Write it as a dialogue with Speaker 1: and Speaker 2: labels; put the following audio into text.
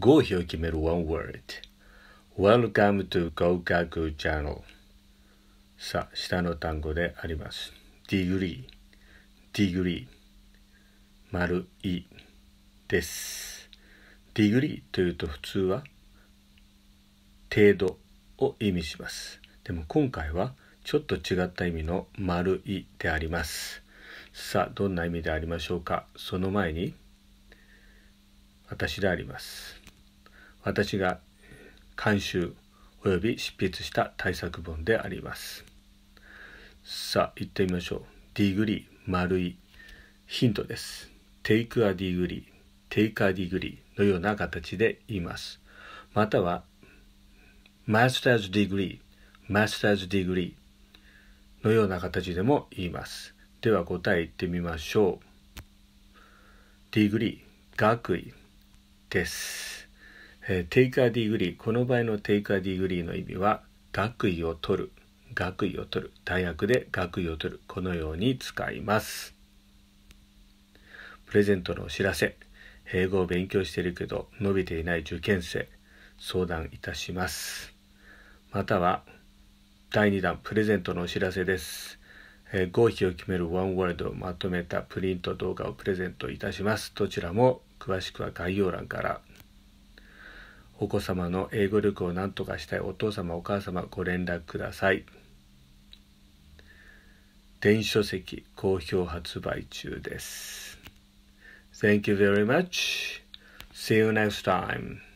Speaker 1: 合否を決める One Word Welcome to Gokaku Channel さあ下の単語であります Degree Degree 丸いです Degree というと普通は程度を意味しますでも今回はちょっと違った意味の丸いでありますさあどんな意味でありましょうかその前に私であります私が監修及び執筆した対策本であります。さあ、行ってみましょう。ディグリー、丸い。ヒントです。Take a degree, take a degree のような形で言います。または、Master's degree, Master's degree のような形でも言います。では答え言ってみましょう。ディグリー、学位です。えテイカーディグリー。この場合のテイクアディグリーの意味は、学位を取る。学位を取る。大学で学位を取る。このように使います。プレゼントのお知らせ。英語を勉強しているけど伸びていない受験生相談いたしますまたは第2弾プレゼントのお知らせです、合否を決めるワンワードをまとめたプリント動画をプレゼントいたしますどちらも詳しくは概要欄からお子様の英語力を何とかしたいお父様お母様ご連絡ください電子書籍好評発売中です Thank you very much. See you next time.